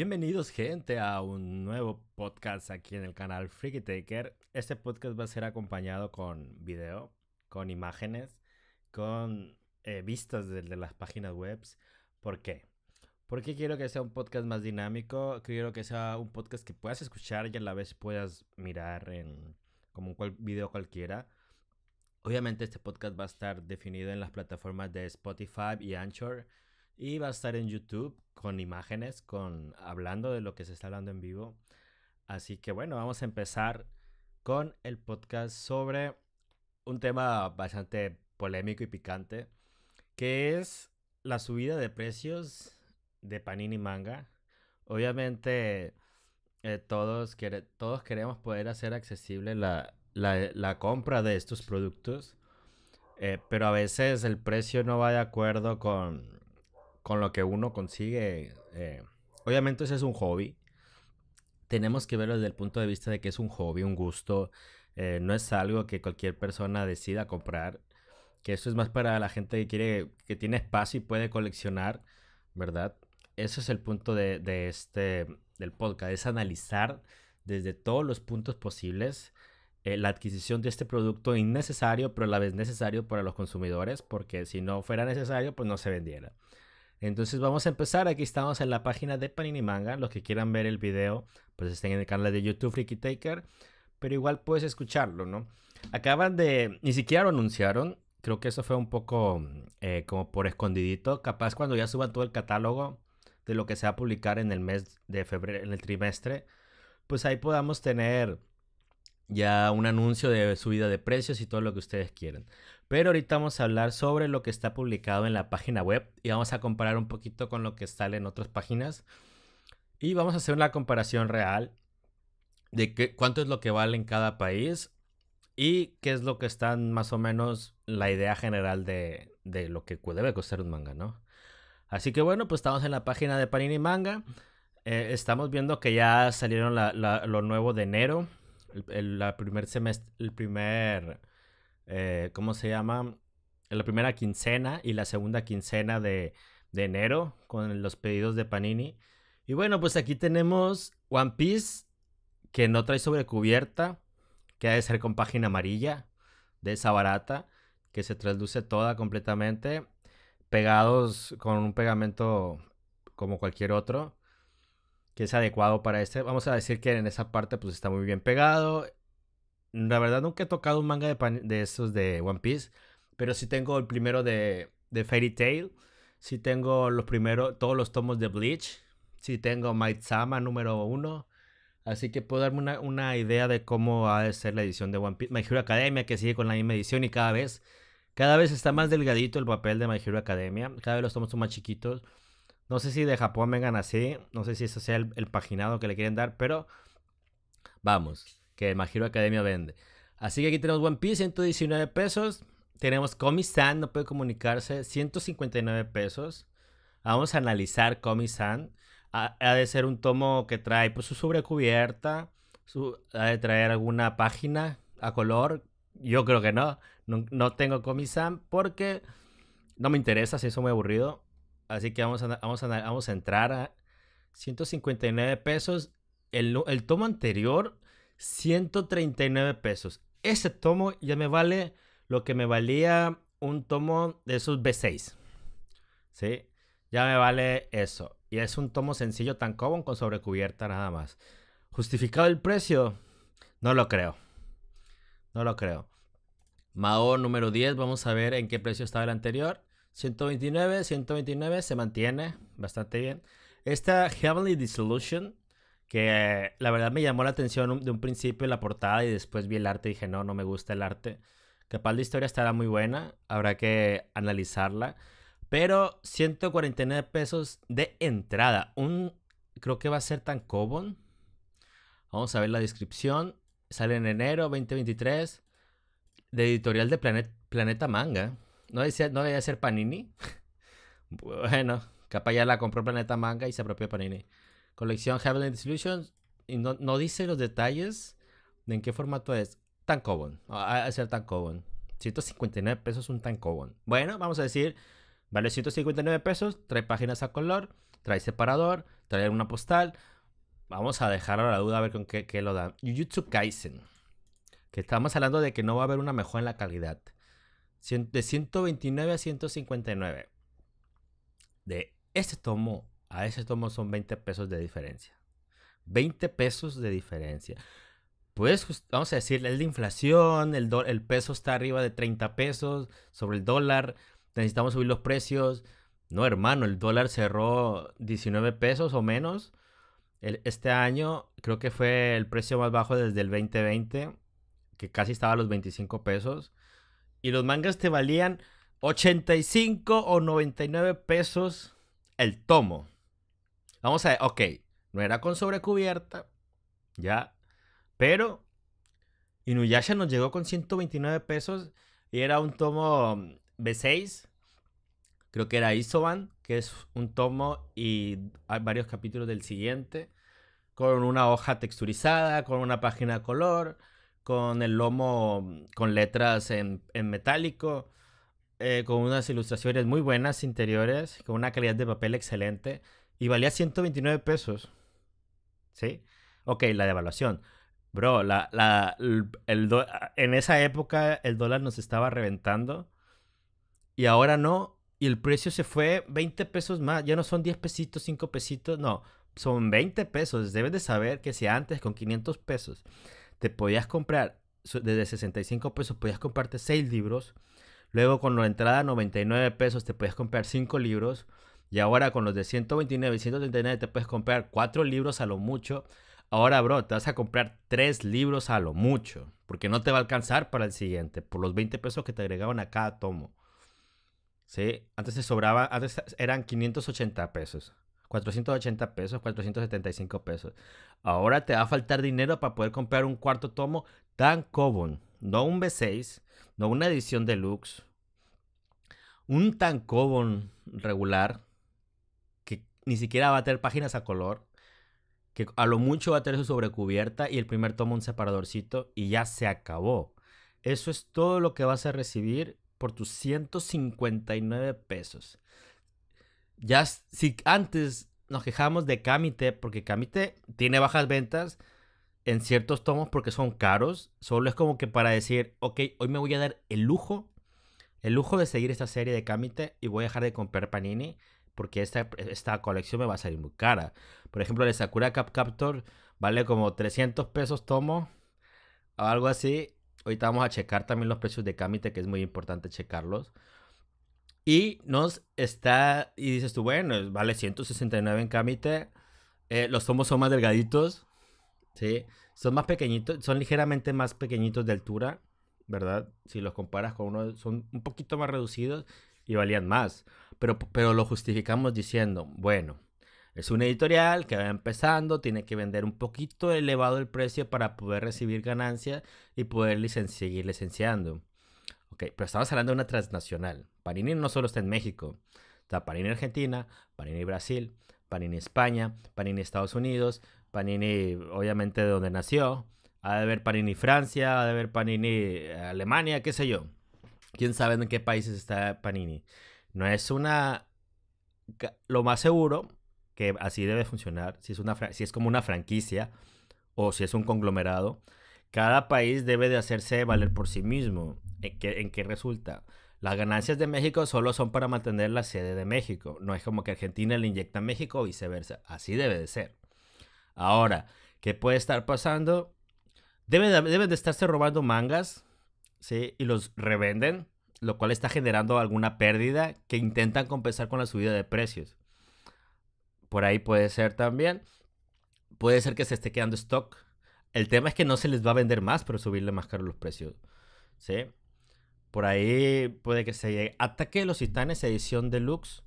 Bienvenidos gente a un nuevo podcast aquí en el canal Freaky Taker. Este podcast va a ser acompañado con video, con imágenes, con eh, vistas de, las páginas web. ¿Por qué? Porque quiero que sea un podcast más dinámico, quiero que sea un podcast que puedas escuchar y a la vez puedas mirar en como un video cualquiera. Obviamente este podcast va a estar definido en las plataformas de Spotify y Anchor. Y va a estar en YouTube con imágenes, con hablando de lo que se está hablando en vivo. Así que bueno, vamos a empezar con el podcast sobre un tema bastante polémico y picante, que es la subida de precios de Panini Manga. Obviamente eh, todos, quiere todos queremos poder hacer accesible la, la, la compra de estos productos, eh, pero a veces el precio no va de acuerdo con con lo que uno consigue, eh, obviamente ese es un hobby. Tenemos que verlo desde el punto de vista de que es un hobby, un gusto. Eh, no es algo que cualquier persona decida comprar. Que eso es más para la gente que quiere, que tiene espacio y puede coleccionar, ¿verdad? Ese es el punto de, este, del podcast, es analizar desde todos los puntos posibles eh, la adquisición de este producto innecesario, pero a la vez necesario para los consumidores, porque si no fuera necesario, pues no se vendiera. Entonces vamos a empezar. Aquí estamos en la página de Panini Manga. Los que quieran ver el video, pues estén en el canal de YouTube Freaky Taker. Pero igual puedes escucharlo, ¿no? Acaban de... Ni siquiera lo anunciaron. Creo que eso fue un poco mm, eh, como por escondidito. Capaz cuando ya suban todo el catálogo de lo que se va a publicar en el mes de febrero, en el trimestre, pues ahí podamos tener ya un anuncio de subida de precios y todo lo que ustedes quieren. Pero ahorita vamos a hablar sobre lo que está publicado en la página web y vamos a comparar un poquito con lo que sale en otras páginas. Y vamos a hacer una comparación real de cuánto es lo que vale en cada país y qué es lo que está más o menos la idea general de, lo que debe costar un manga, ¿no? Así que bueno, pues estamos en la página de Panini Manga. Eh, estamos viendo que ya salieron lo nuevo de enero, el, primer semestre, el primer eh, ¿cómo se llama? La primera quincena y la segunda quincena de, enero con los pedidos de Panini. Y bueno, pues aquí tenemos One Piece que no trae sobrecubierta, que ha de ser con página amarilla, de esa barata, que se traduce toda completamente, pegados con un pegamento como cualquier otro, que es adecuado para este. Vamos a decir que en esa parte pues está muy bien pegado, la verdad nunca he tocado un manga de, de esos de One Piece, pero sí tengo el primero de, Fairy Tail, sí tengo los primeros, todos los tomos de Bleach, sí tengo Maitsama número uno, así que puedo darme una, idea de cómo va a ser la edición de One Piece. My Hero Academia que sigue con la misma edición y cada vez, cada vez está más delgadito el papel de My Hero Academia, cada vez los tomos son más chiquitos. No sé si de Japón vengan así, no sé si ese sea el, el paginado que le quieren dar, pero vamos que My Academia vende. Así que aquí tenemos One Piece, 119 pesos. Tenemos Comi-san, no puede comunicarse, 159 pesos. Vamos a analizar Comi-san. Ha, de ser un tomo que trae pues, su sobrecubierta, ha de traer alguna página a color. Yo creo que no. No, tengo Comi-san porque no me interesa, si eso muy aburrido. Así que vamos a, vamos a, vamos a entrar a 159 pesos. el tomo anterior 139 pesos. Ese tomo ya me vale lo que me valía un tomo de esos B6. ¿Sí? Ya me vale eso. Y es un tomo sencillo tan común con sobrecubierta nada más. ¿Justificado el precio? No lo creo. No lo creo. Mao número 10, vamos a ver en qué precio estaba el anterior. 129, 129, se mantiene bastante bien. Esta Heavenly Dissolution que la verdad me llamó la atención de un principio la portada y después vi el arte y dije, no, no me gusta el arte. Capaz la historia estará muy buena, habrá que analizarla. Pero 149 pesos de entrada. Un, creo que va a ser tan cobón. Vamos a ver la descripción. Sale en enero 2023 de editorial de Planeta Manga. No, decía, no ser Panini. bueno, capaz ya la compró Planeta Manga y se apropió Panini. Colección Heavenly Solutions. Y no, dice los detalles de en qué formato es. tan cobon a ser cobon 159 pesos un cobon Bueno, vamos a decir, vale 159 pesos, trae páginas a color, trae separador, trae una postal. Vamos a dejar a la duda a ver con qué, lo dan. YouTube Kaisen. Que estamos hablando de que no va a haber una mejora en la calidad. De 129 a 159. De este tomo a ese tomo son 20 pesos de diferencia. 20 pesos de diferencia. Pues, vamos a decir, es la inflación, el, peso está arriba de 30 pesos sobre el dólar, necesitamos subir los precios. No, hermano, el dólar cerró 19 pesos o menos. este año creo que fue el precio más bajo desde el 2020, que casi estaba a los 25 pesos. Y los mangas te valían 85 o 99 pesos el tomo. Vamos a ver, ok, no era con sobrecubierta, ya, pero Inuyasha nos llegó con 129 pesos y era un tomo B6, mm, creo que era Isoban, que es un tomo y hay varios capítulos del siguiente, con una hoja texturizada, con una página de color, con el lomo mm, con letras en, metálico, eh, con unas ilustraciones muy buenas interiores, con una calidad de papel excelente y valía 129 pesos. ¿Sí? Ok, la devaluación. Bro, la, la, el, en esa época el dólar nos estaba reventando y ahora no. Y el precio se fue 20 pesos más. Ya no son 10 pesitos, 5 pesitos, no. Son 20 pesos. Debes de saber que si antes con 500 pesos te podías comprar, desde 65 pesos podías comprarte 6 libros. Luego con la entrada 99 pesos te podías comprar 5 libros. Y ahora con los de 129 y 139 te puedes comprar cuatro libros a lo mucho. Ahora, bro, te vas a comprar tres libros a lo mucho, porque no te va a alcanzar para el siguiente, por los 20 pesos que te agregaban a cada tomo. ¿Sí? Antes se sobraba, antes eran 580 pesos, 480 pesos, 475 pesos. Ahora te va a faltar dinero para poder comprar un cuarto tomo tan común, no un B6, no una edición deluxe, un tan común regular, ni siquiera va a tener páginas a color, que a lo mucho va a tener su sobrecubierta y el primer tomo un separadorcito y ya se acabó. Eso es todo lo que vas a recibir por tus 159 pesos. Ya si antes nos quejamos de Camite porque Camite tiene bajas ventas en ciertos tomos porque son caros, solo es como que para decir, ok, hoy me voy a dar el lujo, el lujo de seguir esta serie de Camite y voy a dejar de comprar Panini porque esta, colección me va a salir muy cara. Por ejemplo, el Sakura Cap Captor vale como 300 pesos tomo o algo así. Ahorita vamos a checar también los precios de Kamite, que es muy importante checarlos. Y nos está, y dices tú, bueno, vale 169 en Kamite. Eh, los tomos son más delgaditos, ¿sí? Son más pequeñitos, son ligeramente más pequeñitos de altura, ¿verdad? Si los comparas con uno, son un poquito más reducidos y valían más pero, lo justificamos diciendo, bueno, es un editorial que va empezando, tiene que vender un poquito elevado el precio para poder recibir ganancia y poder seguir licenciando. Ok, pero estamos hablando de una transnacional. Panini no solo está en México, está Panini Argentina, Panini Brasil, Panini España, Panini Estados Unidos, Panini obviamente de donde nació, ha de ver Panini Francia, ha de haber Panini eh, Alemania, qué sé yo. Quién sabe en qué países está Panini. No es una... Lo más seguro que así debe funcionar, si es, una si es como una franquicia o si es un conglomerado, cada país debe de hacerse valer por sí mismo. ¿En qué, en resulta? Las ganancias de México solo son para mantener la sede de México. No es como que Argentina le inyecta a México o viceversa. Así debe de ser. Ahora, ¿qué puede estar pasando? Deben de, deben de estarse robando mangas, ¿sí? Y los revenden lo cual está generando alguna pérdida que intentan compensar con la subida de precios. Por ahí puede ser también. Puede ser que se esté quedando stock. El tema es que no se les va a vender más, pero subirle más caro los precios. ¿Sí? Por ahí puede que se llegue. Ataque de los Titanes, edición deluxe.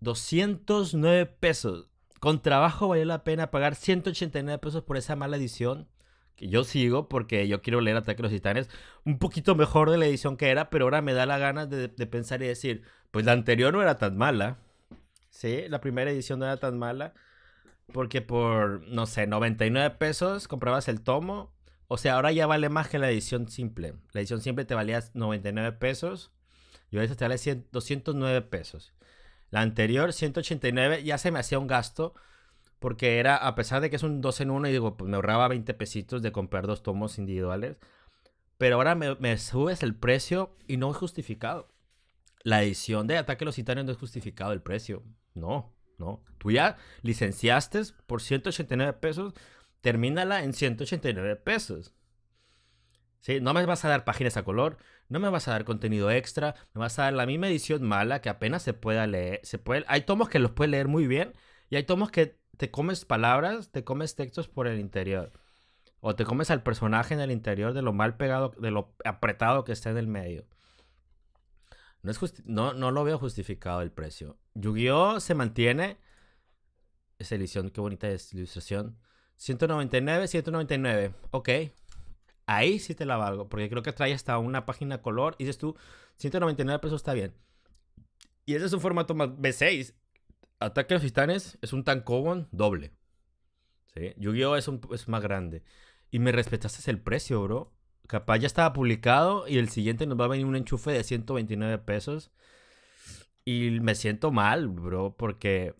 209 pesos. Con trabajo valió la pena pagar 189 pesos por esa mala edición yo sigo porque yo quiero leer Ataque de los Titanes un poquito mejor de la edición que era, pero ahora me da la gana de, pensar y decir, pues la anterior no era tan mala, ¿sí? La primera edición no era tan mala, porque por, no sé, 99 pesos comprabas el tomo, o sea, ahora ya vale más que la edición simple. La edición simple te valía 99 pesos y ahora te vale 209 pesos. La anterior, 189, ya se me hacía un gasto porque era, a pesar de que es un 2 en 1, y digo, pues me ahorraba 20 pesitos de comprar dos tomos individuales, pero ahora me, subes el precio y no es justificado. La edición de Ataque a los Titanes no es justificado el precio, no, no. Tú ya licenciaste por 189 pesos, termínala en 189 pesos. ¿Sí? No me vas a dar páginas a color, no me vas a dar contenido extra, me vas a dar la misma edición mala que apenas se pueda leer. Se puede, hay tomos que los puedes leer muy bien y hay tomos que te comes palabras, te comes textos por el interior. O te comes al personaje en el interior de lo mal pegado, de lo apretado que está en el medio. No, es no, lo veo justificado el precio. Yu-Gi-Oh! se mantiene. Esa edición, qué bonita es ilustración. 199, 199. Ok. Ahí sí te la valgo. Porque creo que trae hasta una página color. Y dices tú, 199 pesos está bien. Y ese es un formato más B6. Ataque a los Titanes es un Tankobon doble. ¿Sí? Yu-Gi-Oh! Es, es más grande. Y me respetaste el precio, bro. Capaz ya estaba publicado y el siguiente nos va a venir un enchufe de 129 pesos. Y me siento mal, bro, porque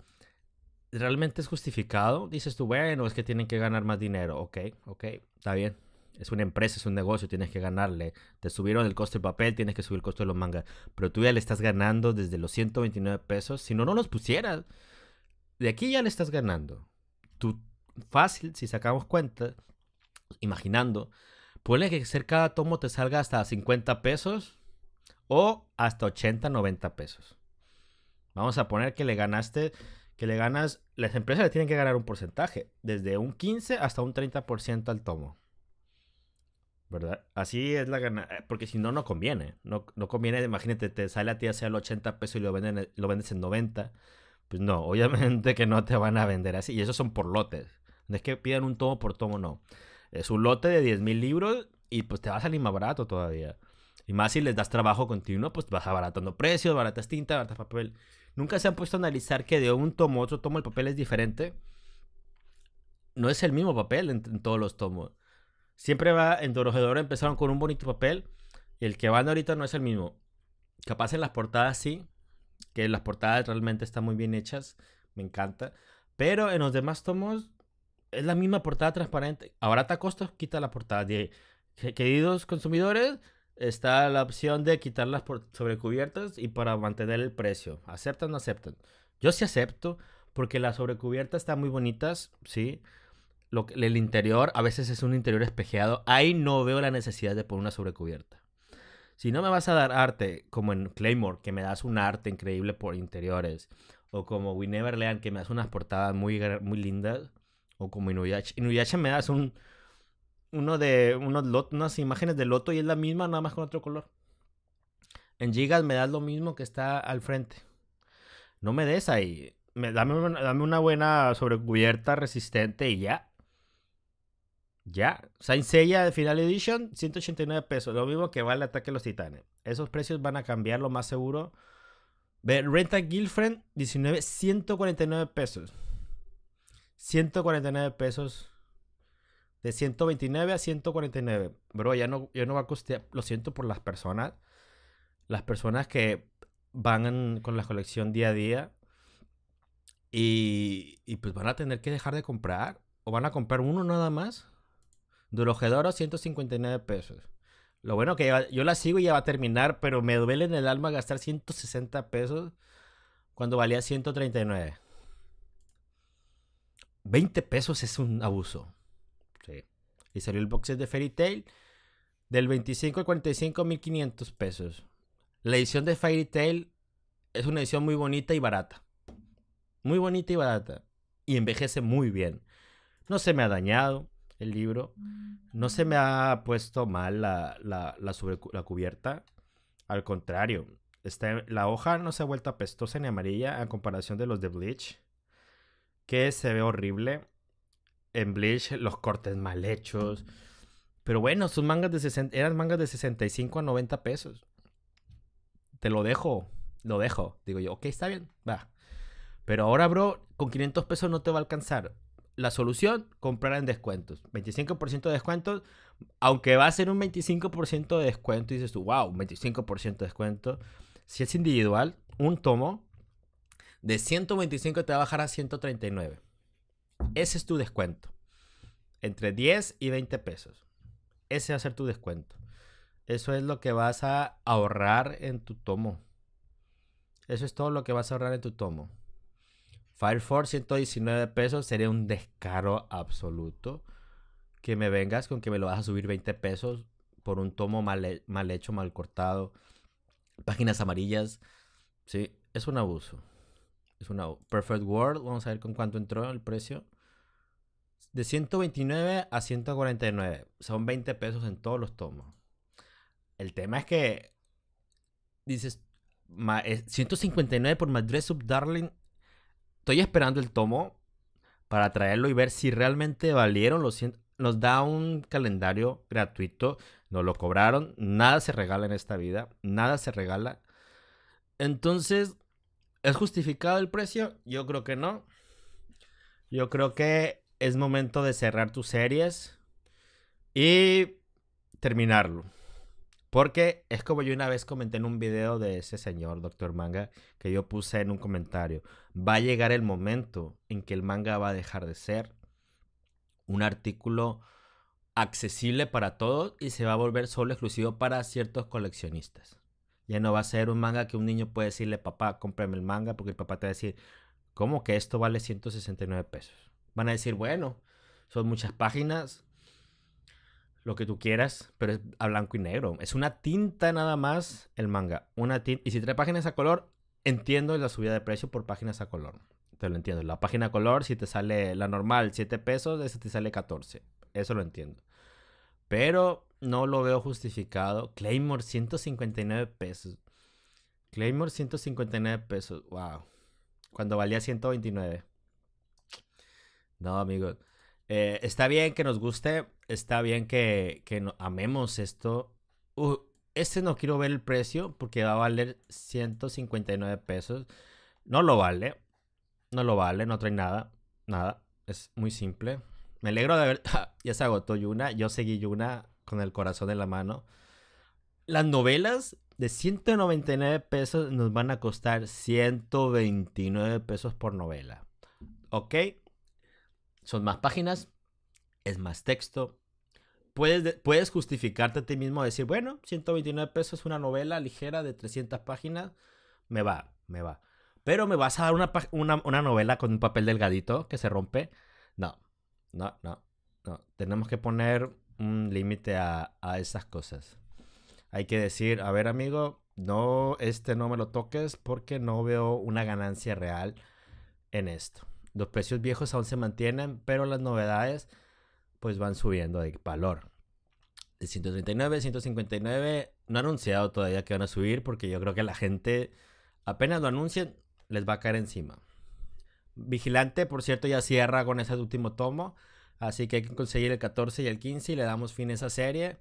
realmente es justificado. Dices tú, bueno, es que tienen que ganar más dinero. Ok, ok, está bien es una empresa, es un negocio, tienes que ganarle. Te subieron el costo del papel, tienes que subir el costo de los mangas. Pero tú ya le estás ganando desde los 129 pesos. Si no, no los pusieras. De aquí ya le estás ganando. Tú, fácil, si sacamos cuenta, imaginando, puede que cada tomo te salga hasta 50 pesos o hasta 80, 90 pesos. Vamos a poner que le ganaste, que le ganas, las empresas le tienen que ganar un porcentaje, desde un 15 hasta un 30% al tomo. ¿verdad? Así es la ganancia, eh, porque si no, no conviene. No, no conviene, imagínate, te sale a ti hacia el 80 pesos y lo, venden, eh, lo vendes en 90. Pues no, obviamente que no te van a vender así. Y esos son por lotes. No es que pidan un tomo por tomo, no. Es un lote de 10.000 libros y pues te va a salir más barato todavía. Y más si les das trabajo continuo, pues vas abaratando precios, baratas tinta, baratas papel. Nunca se han puesto a analizar que de un tomo a otro tomo el papel es diferente. No es el mismo papel en todos los tomos. Siempre va, en empezaron con un bonito papel y el que van ahorita no es el mismo. Capaz en las portadas sí, que las portadas realmente están muy bien hechas, me encanta. Pero en los demás tomos es la misma portada transparente. Ahora costos quita la portada de queridos consumidores, está la opción de quitar las sobrecubiertas y para mantener el precio. ¿Aceptan o no aceptan? Yo sí acepto porque las sobrecubiertas están muy bonitas, sí lo, el interior a veces es un interior espejeado. Ahí no veo la necesidad de poner una sobrecubierta. Si no me vas a dar arte, como en Claymore, que me das un arte increíble por interiores, o como We lean que me das unas portadas muy, muy lindas, o como Inuyasha. Inuyasha me das un, uno de, unos unas imágenes de Loto y es la misma, nada más con otro color. En Gigas me das lo mismo que está al frente. No me des ahí. dame, dame una buena sobrecubierta resistente y ya. Ya, Saint Seiya Final Edition, 189 pesos, lo mismo que va vale Ataque a los Titanes. Esos precios van a cambiar, lo más seguro. Renta Girlfriend, 19, 149 pesos. 149 pesos. De 129 a 149. Bro, ya no, ya no va a costear, lo siento por las personas. Las personas que van con la colección día a día. y pues van a tener que dejar de comprar. O van a comprar uno nada más a 159 pesos. Lo bueno que yo la sigo y ya va a terminar, pero me duele en el alma gastar 160 pesos cuando valía 139. 20 pesos es un abuso. Y salió el box de Fairy Tail del 25 al 45, 1500 pesos. La edición de Fairy Tail es una edición muy bonita y barata. Muy bonita y barata. Y envejece muy bien. No se me ha dañado el libro. Mm. No se me ha puesto mal la, la, cubierta. Al contrario, está, la hoja no se ha vuelto apestosa ni amarilla a comparación de los de Bleach, que se ve horrible. En Bleach, los cortes mal hechos. Pero bueno, sus mangas de eran mangas de 65 a 90 pesos. Te lo dejo, lo dejo. Digo yo, ok, está bien, va. Pero ahora, bro, con 500 pesos no te va a alcanzar la solución, comprar en descuentos. 25% de descuento, aunque va a ser un 25% de descuento, y dices tú, wow, 25% de descuento. Si es individual, un tomo de 125 te va a bajar a 139. Ese es tu descuento. Entre 10 y 20 pesos. Ese va a ser tu descuento. Eso es lo que vas a ahorrar en tu tomo. Eso es todo lo que vas a ahorrar en tu tomo. Fire 119 pesos sería un descaro absoluto. Que me vengas con que me lo vas a subir 20 pesos por un tomo mal, hecho, mal cortado, páginas amarillas. Sí, es un abuso. Es un abuso. Perfect World, vamos a ver con cuánto entró el precio. De 129 a 149. Son 20 pesos en todos los tomos. El tema es que dices, 159 eh, por madresub Darling Estoy esperando el tomo para traerlo y ver si realmente valieron los Nos da un calendario gratuito, nos lo cobraron, nada se regala en esta vida, nada se regala. Entonces, ¿es justificado el precio? Yo creo que no. Yo creo que es momento de cerrar tus series y terminarlo. Porque es como yo una vez comenté en un video de ese señor, Doctor Manga, que yo puse en un comentario. Va a llegar el momento en que el manga va a dejar de ser un artículo accesible para todos y se va a volver solo exclusivo para ciertos coleccionistas. Ya no va a ser un manga que un niño puede decirle, papá, cómprame el manga, porque el papá te va a decir, ¿cómo que esto vale 169 pesos? Van a decir, bueno, son muchas páginas, lo que tú quieras, pero es a blanco y negro. Es una tinta nada más el manga. Una Y si trae páginas a color, entiendo la subida de precio por páginas a color. Te lo entiendo. La página a color, si te sale la normal 7 pesos, esa te sale 14. Eso lo entiendo. Pero no lo veo justificado. Claymore 159 pesos. Claymore 159 pesos. Wow. Cuando valía 129. No, amigos. Eh, está bien que nos guste está bien que, amemos esto. Uh, este no quiero ver el precio porque va a valer 159 pesos. No lo vale. No lo vale, no trae nada. Nada. Es muy simple. Me alegro de ver. ya se agotó Yuna. Yo seguí Yuna con el corazón en la mano. Las novelas de 199 pesos nos van a costar 129 pesos por novela. ¿Ok? Son más páginas, es más texto. Puedes, puedes justificarte a ti mismo a decir, bueno, 129 pesos una novela ligera de 300 páginas, me va, me va. Pero me vas a dar una, una, novela con un papel delgadito que se rompe. No, no, no, no. Tenemos que poner un límite a, a esas cosas. Hay que decir, a ver amigo, no, este no me lo toques porque no veo una ganancia real en esto. Los precios viejos aún se mantienen, pero las novedades pues van subiendo de valor. De 139, 159, no han anunciado todavía que van a subir porque yo creo que la gente apenas lo anuncien les va a caer encima. Vigilante, por cierto, ya cierra con ese último tomo, así que hay que conseguir el 14 y el 15 y le damos fin a esa serie.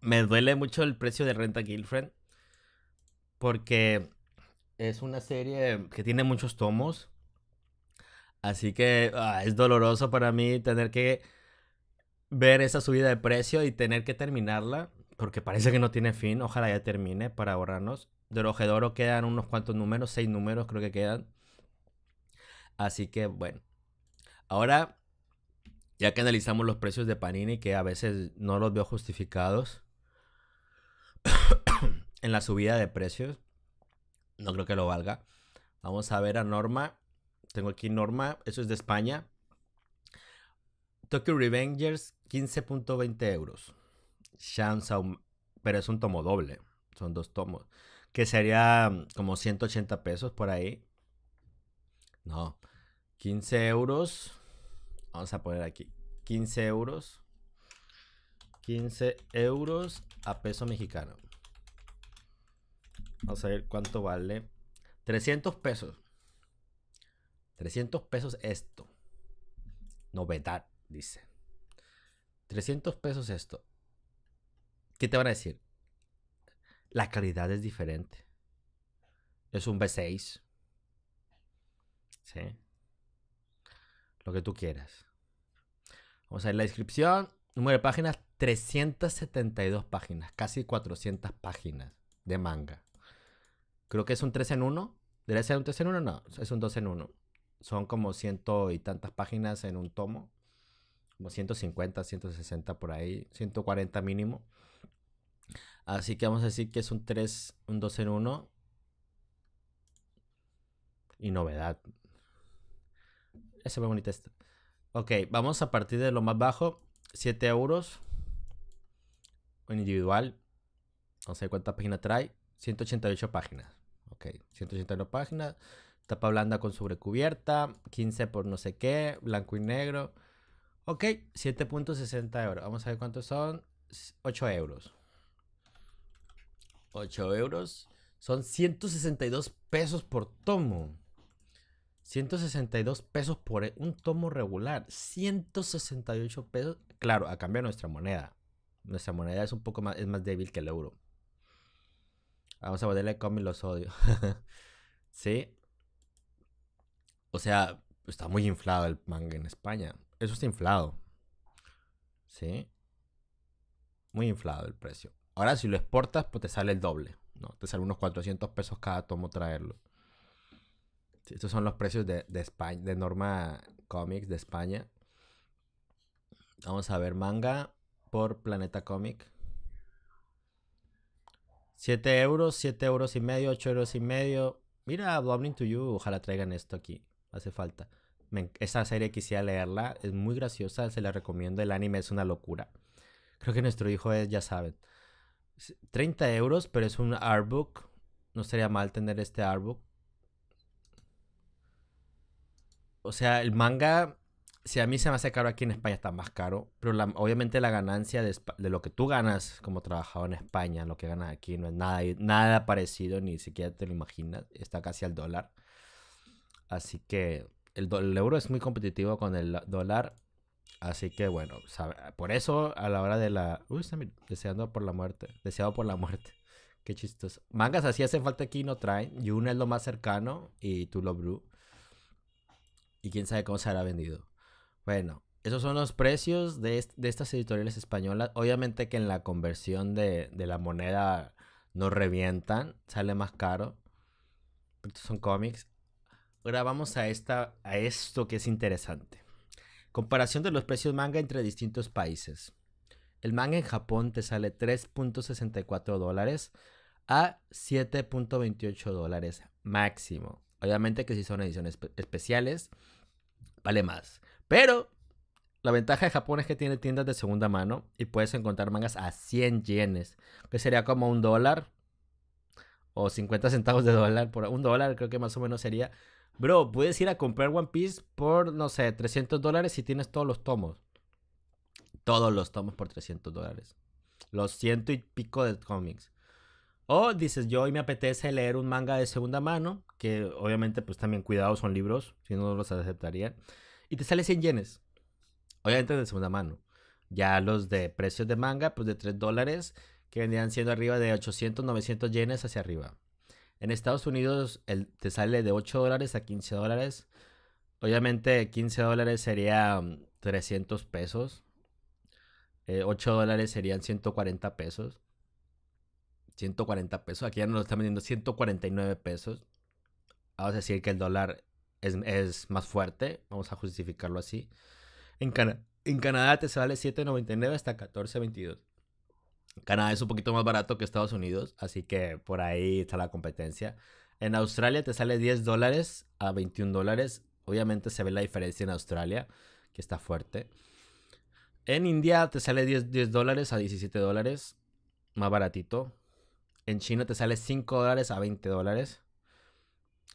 Me duele mucho el precio de Renta Girlfriend porque es una serie que tiene muchos tomos. Así que ah, es doloroso para mí tener que ver esa subida de precio y tener que terminarla, porque parece que no tiene fin, ojalá ya termine para ahorrarnos. De Rojedoro quedan unos cuantos números, seis números creo que quedan. Así que bueno, ahora ya que analizamos los precios de Panini, que a veces no los veo justificados en la subida de precios, no creo que lo valga. Vamos a ver a Norma. Tengo aquí Norma, eso es de España. Tokyo Revengers, 15.20 euros. pero es un tomo doble. Son dos tomos. Que sería mm, como 180 pesos por ahí. No. 15 euros. Vamos a poner aquí. 15 euros. 15 euros a peso mexicano. Vamos a ver cuánto vale. 300 pesos. 300 pesos esto. Novedad dice. 300 pesos esto. ¿Qué te van a decir? La calidad es diferente. Es un B6. ¿Sí? Lo que tú quieras. Vamos a ver la descripción. Número de páginas, 372 páginas. Casi 400 páginas de manga. Creo que es un 3 en 1. ¿Debería ser un 3 en 1? No, es un 2 en 1. Son como ciento y tantas páginas en un tomo. 150, 160 por ahí, 140 mínimo. Así que vamos a decir que es un 3, un 2 en 1 y novedad. Ese muy bonito este. Ok, vamos a partir de lo más bajo, 7 euros en individual. No sé cuántas páginas trae, 188 páginas. Ok, 188 páginas. Tapa blanda con sobrecubierta, 15 por no sé qué, blanco y negro. Ok, 7.60 euros. Vamos a ver cuántos son. 8 euros. 8 euros. Son 162 pesos por tomo. 162 pesos por un tomo regular. 168 pesos. Claro, a cambio de nuestra moneda. Nuestra moneda es un poco más, es más débil que el euro. Vamos a ponerle comi los odios. sí. O sea, está muy inflado el manga en España eso está inflado. ¿Sí? Muy inflado el precio. Ahora, si lo exportas, pues te sale el doble. ¿no? Te sale unos 400 pesos cada tomo traerlo. estos son los precios de, España, de Norma Comics de España. Vamos a ver, manga por Planeta Comic. 7 euros, 7 euros y medio, 8 euros y medio. Mira, Blobbling to You, ojalá traigan esto aquí. Hace falta esa serie quisiera leerla, es muy graciosa, se la recomiendo, el anime es una locura. Creo que nuestro hijo es, ya saben, 30 euros, pero es un artbook. No sería mal tener este artbook. O sea, el manga, si a mí se me hace caro aquí en España, está más caro. Pero obviamente la ganancia de, lo que tú ganas como trabajador en España, lo que ganas aquí, no es nada, nada parecido, ni siquiera te lo imaginas. Está casi al dólar. Así que el, euro es muy competitivo con el dólar. Así que bueno, por eso a la hora de la... Uy, deseando por la muerte. Deseado por la muerte. Qué chistoso. Mangas así hace falta aquí no traen. Y uno es lo más cercano y tú lo brú Y quién sabe cómo se hará vendido. Bueno, esos son los precios de, estas editoriales españolas. Obviamente que en la conversión de, de la moneda no revientan. Sale más caro. Estos son cómics. Ahora vamos a, esta, a esto que es interesante. Comparación de los precios manga entre distintos países. El manga en Japón te sale 3.64 dólares a 7.28 dólares máximo. Obviamente que si son ediciones especiales, vale más. Pero la ventaja de Japón es que tiene tiendas de segunda mano y puedes encontrar mangas a 100 yenes, que sería como un dólar o 50 centavos de dólar, por un dólar creo que más o menos sería. Bro, puedes ir a comprar One Piece por, no sé, 300 dólares si tienes todos los tomos. Todos los tomos por 300 dólares. Los ciento y pico de cómics. O dices, yo hoy me apetece leer un manga de segunda mano, que obviamente pues también cuidado son libros, si no, los aceptaría. Y te sale 100 yenes. Obviamente de segunda mano. Ya los de precios de manga, pues de 3 dólares, que vendrían siendo arriba de 800, 900 yenes hacia arriba. En Estados Unidos el, te sale de 8 dólares a 15 dólares. Obviamente 15 dólares sería 300 mm, pesos. 8 eh, dólares serían 140 pesos. 140 pesos. Aquí ya nos lo están vendiendo 149 pesos. Vamos a decir que el dólar es, más fuerte. Vamos a justificarlo así. En, en Canadá te sale 7.99 hasta 14.22. Canadá es un poquito más barato que Estados Unidos, así que por ahí está la competencia. En Australia te sale 10 dólares a 21 dólares. Obviamente se ve la diferencia en Australia, que está fuerte. En India te sale 10, dólares a 17 dólares, más baratito. En China te sale 5 dólares a 20 dólares.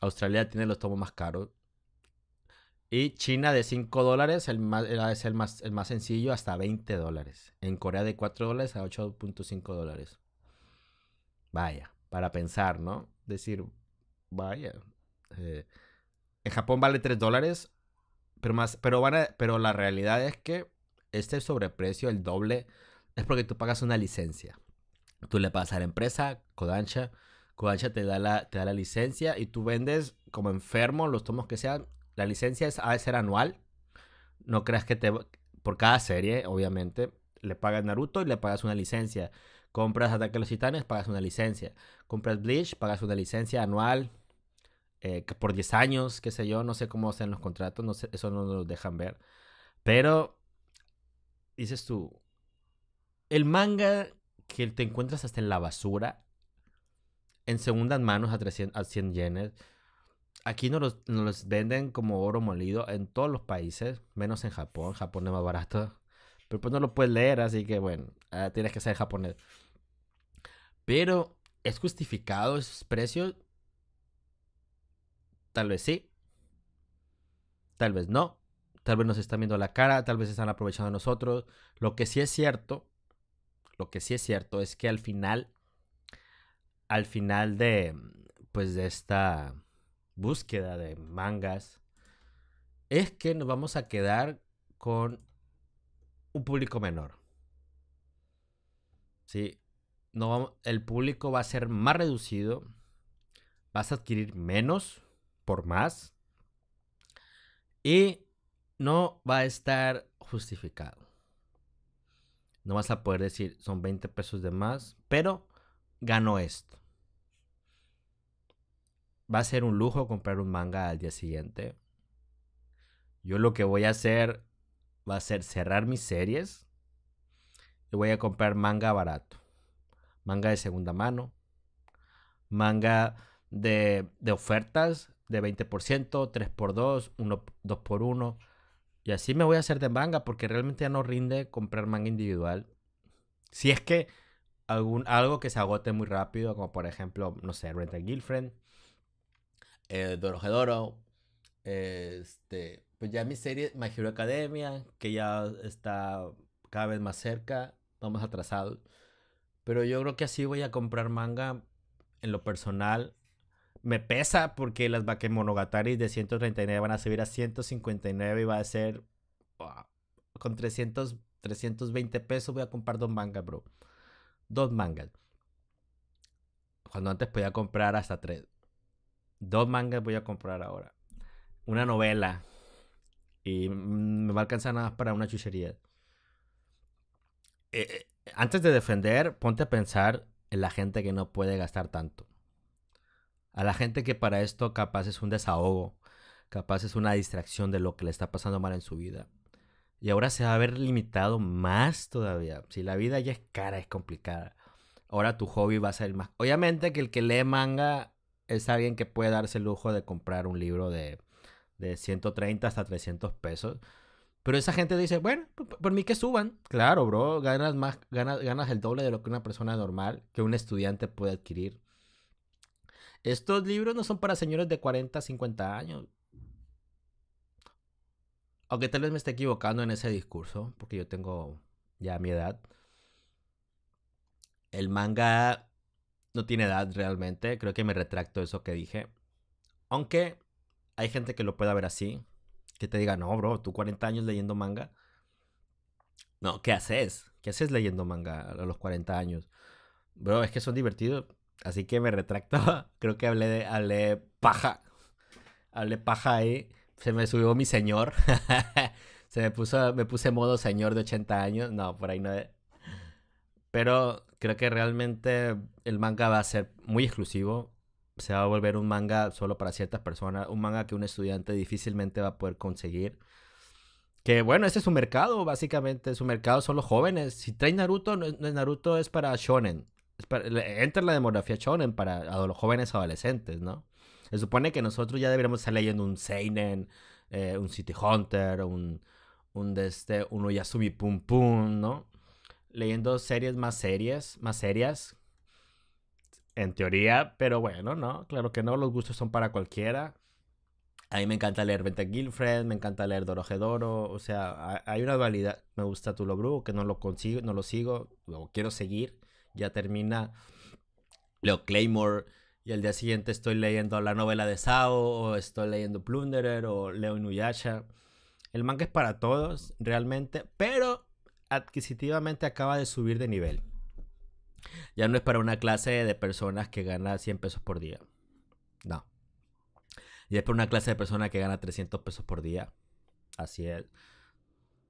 Australia tiene los tomos más caros. Y China de 5 dólares el más, es el más, el más sencillo hasta 20 dólares. En Corea de 4 dólares a 8.5 dólares. Vaya, para pensar, ¿no? Decir, vaya. Eh, en Japón vale 3 dólares, pero, más, pero, van pero la realidad es que este sobreprecio, el doble, es porque tú pagas una licencia. Tú le pagas a la empresa, Kodansha. Kodansha te da la, te da la licencia y tú vendes como enfermo los tomos que sean la licencia es, ha de ser anual. No creas que te... Por cada serie, obviamente, le pagas Naruto y le pagas una licencia. Compras Ataque a los Titanes, pagas una licencia. Compras Bleach, pagas una licencia anual. Eh, por 10 años, qué sé yo. No sé cómo hacen los contratos. No eso no nos lo dejan ver. Pero... Dices tú... El manga que te encuentras hasta en la basura en segundas manos a, 300, a 100 yenes aquí nos los, venden como oro molido en todos los países, menos en Japón. Japón es más barato. Pero pues no lo puedes leer, así que bueno, ah, tienes que ser japonés. Pero, ¿es justificado esos precios? Tal vez sí. Tal vez no. Tal vez nos están viendo la cara, tal vez están aprovechando a nosotros. Lo que sí es cierto, lo que sí es cierto es que al final, al final de, pues de esta, búsqueda de mangas, es que nos vamos a quedar con un público menor. si No vamos, el público va a ser más reducido, vas a adquirir menos por más y no va a estar justificado. No vas a poder decir, son 20 pesos de más, pero ganó esto va a ser un lujo comprar un manga al día siguiente. Yo lo que voy a hacer va a ser cerrar mis series y voy a comprar manga barato. Manga de segunda mano. Manga de, ofertas de 20%, 3x2, 2x1. Y así me voy a hacer de manga porque realmente ya no rinde comprar manga individual. Si es que algún, algo que se agote muy rápido, como por ejemplo, no sé, Renta Girlfriend eh, este, pues ya mi serie My Hero Academia, que ya está cada vez más cerca, vamos atrasado, Pero yo creo que así voy a comprar manga en lo personal. Me pesa porque las monogatari de 139 van a subir a 159 y va a ser con 300, 320 pesos voy a comprar dos mangas, bro. Dos mangas. Cuando antes podía comprar hasta tres. Dos mangas voy a comprar ahora. Una novela. Y me va a alcanzar nada más para una chuchería. Eh, eh, antes de defender, ponte a pensar en la gente que no puede gastar tanto. A la gente que para esto capaz es un desahogo, capaz es una distracción de lo que le está pasando mal en su vida. Y ahora se va a ver limitado más todavía. Si la vida ya es cara, es complicada. Ahora tu hobby va a ser más. Obviamente que el que lee manga es alguien que puede darse el lujo de comprar un libro de, 130 hasta 300 pesos. Pero esa gente dice, bueno, por, mí que suban. Claro, bro, ganas, más, ganas, ganas el doble de lo que una persona normal, que un estudiante puede adquirir. Estos libros no son para señores de 40, 50 años. Aunque tal vez me esté equivocando en ese discurso, porque yo tengo ya mi edad. El manga no tiene edad realmente. Creo que me retracto eso que dije. Aunque hay gente que lo pueda ver así. Que te diga, no, bro, tú 40 años leyendo manga. No, ¿qué haces? ¿Qué haces leyendo manga a los 40 años? Bro, es que son divertidos. Así que me retracto. Creo que hablé, de, hablé paja. Hablé paja ahí. Se me subió mi señor. Se me puso, me puse modo señor de 80 años. No, por ahí no, pero creo que realmente el manga va a ser muy exclusivo. Se va a volver un manga solo para ciertas personas. Un manga que un estudiante difícilmente va a poder conseguir. Que bueno, ese es su mercado, básicamente. Su mercado son los jóvenes. Si trae Naruto, Naruto es para shonen. entra en la demografía shonen para los jóvenes adolescentes, ¿no? Se supone que nosotros ya deberíamos estar leyendo un Seinen, eh, un City Hunter, un, un, de este, un Pum Pum, ¿no? leyendo series más serias, más serias. En teoría, pero bueno, no, claro que no, los gustos son para cualquiera. A mí me encanta leer Venta Gilfred, me encanta leer Dorojedoro, o sea, hay una dualidad. Me gusta Tulo que no lo consigo, no lo sigo, lo quiero seguir. Ya termina Leo Claymore y al día siguiente estoy leyendo la novela de Sao o estoy leyendo Plunderer o leo Inuyasha. El manga es para todos, realmente, pero adquisitivamente acaba de subir de nivel. Ya no es para una clase de personas que gana 100 pesos por día. No. Y es para una clase de personas que gana 300 pesos por día. Así es.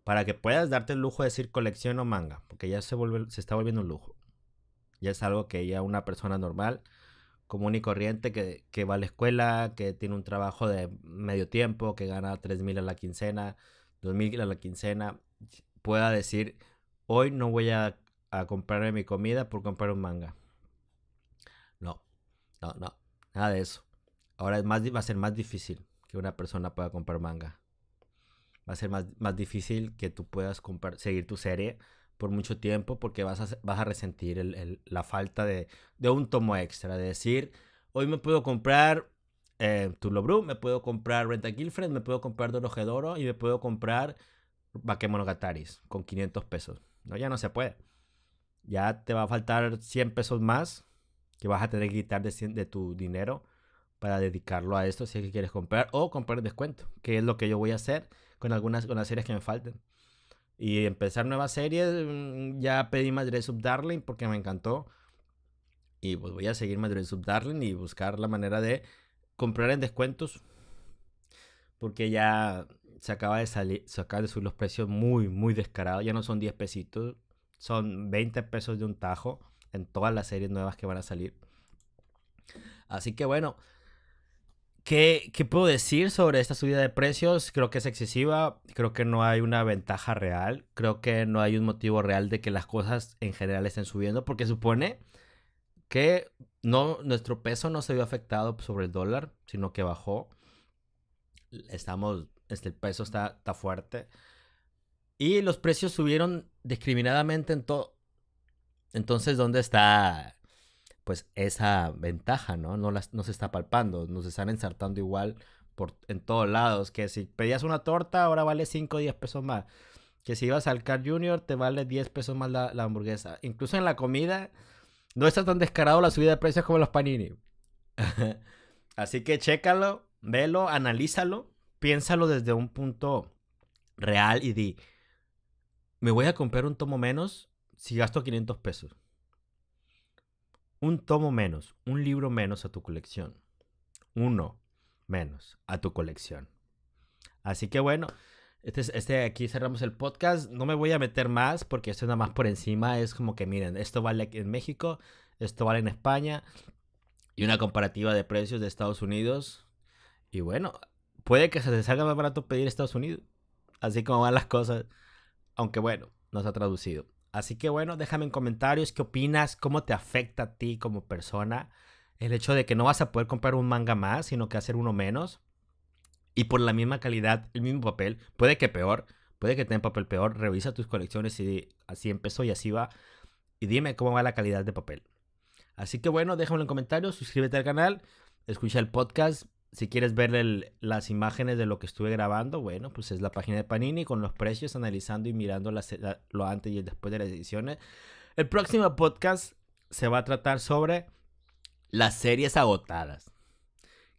Para que puedas darte el lujo de decir colección o manga. Porque ya se, se está volviendo un lujo. Ya es algo que ya una persona normal, común y corriente, que, que va a la escuela, que tiene un trabajo de medio tiempo, que gana 3.000 a la quincena, 2.000 a la quincena, pueda decir, hoy no voy a, comprar comprarme mi comida por comprar un manga. No, no, no, nada de eso. Ahora es más, va a ser más difícil que una persona pueda comprar manga. Va a ser más, difícil que tú puedas seguir tu serie por mucho tiempo porque vas a, vas a resentir la falta de, de, un tomo extra. De decir, hoy me puedo comprar eh, me puedo comprar Renta Girlfriend, me puedo comprar Dorojedoro y me puedo comprar monogataris con 500 pesos. No, ya no se puede. Ya te va a faltar 100 pesos más que vas a tener que quitar de, tu dinero para dedicarlo a esto si es que quieres comprar o comprar en descuento, que es lo que yo voy a hacer con algunas con las series que me falten. Y empezar nuevas series, mm, ya pedí Madrid Sub Darling porque me encantó. Y pues voy a seguir Madrid Sub Darling y buscar la manera de comprar en descuentos. Porque ya se acaba de salir, se de subir los precios muy, muy descarados. Ya no son 10 pesitos, son 20 pesos de un tajo en todas las series nuevas que van a salir. Así que bueno, ¿qué, ¿qué, puedo decir sobre esta subida de precios? Creo que es excesiva, creo que no hay una ventaja real, creo que no hay un motivo real de que las cosas en general estén subiendo, porque supone que no, nuestro peso no se vio afectado sobre el dólar, sino que bajó. Estamos este, el peso está, fuerte. Y los precios subieron discriminadamente en todo. Entonces, ¿dónde está pues esa ventaja, no? No, no se está palpando, nos están ensartando igual por, en todos lados. Que si pedías una torta, ahora vale 5 o 10 pesos más. Que si ibas al Car Junior, te vale 10 pesos más la, la hamburguesa. Incluso en la comida, no está tan descarado la subida de precios como los panini. Así que chécalo, velo, analízalo piénsalo desde un punto real y di, me voy a comprar un tomo menos si gasto 500 pesos. Un tomo menos, un libro menos a tu colección. Uno menos a tu colección. Así que bueno, este, este aquí cerramos el podcast. No me voy a meter más porque esto es nada más por encima. Es como que miren, esto vale en México, esto vale en España y una comparativa de precios de Estados Unidos. Y bueno, puede que se salga más barato pedir Estados Unidos. Así como van las cosas. Aunque bueno, no se ha traducido. Así que bueno, déjame en comentarios qué opinas, cómo te afecta a ti como persona el hecho de que no vas a poder comprar un manga más, sino que hacer uno menos. Y por la misma calidad, el mismo papel, puede que peor, puede que tenga papel peor, revisa tus colecciones y así empezó y así va. Y dime cómo va la calidad de papel. Así que bueno, déjamelo en comentarios, suscríbete al canal, escucha el podcast, si quieres ver las imágenes de lo que estuve grabando, bueno, pues es la página de Panini con los precios, analizando y mirando lo antes y el después de las ediciones. El próximo podcast se va a tratar sobre las series agotadas.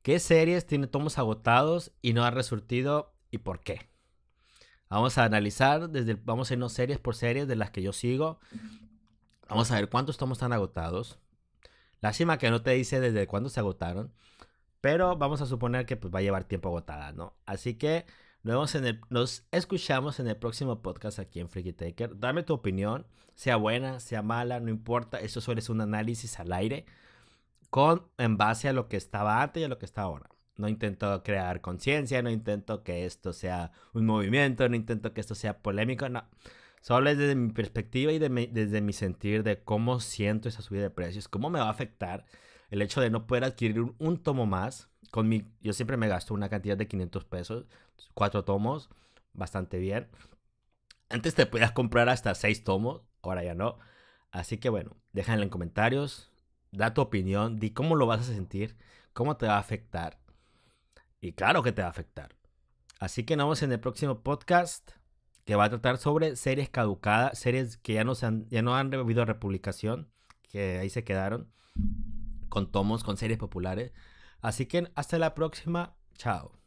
¿Qué series tiene tomos agotados y no ha resurtido y por qué? Vamos a analizar, desde, vamos a irnos series por series de las que yo sigo. Vamos a ver cuántos tomos están agotados. Lástima que no te dice desde cuándo se agotaron pero vamos a suponer que pues, va a llevar tiempo agotada, ¿no? Así que nos, escuchamos en el próximo podcast aquí en Freaky Taker. Dame tu opinión, sea buena, sea mala, no importa. Esto solo es un análisis al aire con en base a lo que estaba antes y a lo que está ahora. No intento crear conciencia, no intento que esto sea un movimiento, no intento que esto sea polémico, no. Solo es desde mi perspectiva y desde mi sentir de cómo siento esa subida de precios, cómo me va a afectar el hecho de no poder adquirir un, tomo más, con mi, yo siempre me gasto una cantidad de 500 pesos, cuatro tomos, bastante bien. Antes te podías comprar hasta seis tomos, ahora ya no. Así que bueno, déjalo en comentarios, da tu opinión, di cómo lo vas a sentir, cómo te va a afectar. Y claro que te va a afectar. Así que nos vemos en el próximo podcast que va a tratar sobre series caducadas, series que ya no, se han, ya no han habido republicación, que ahí se quedaron con tomos, con series populares. Así que hasta la próxima. Chao.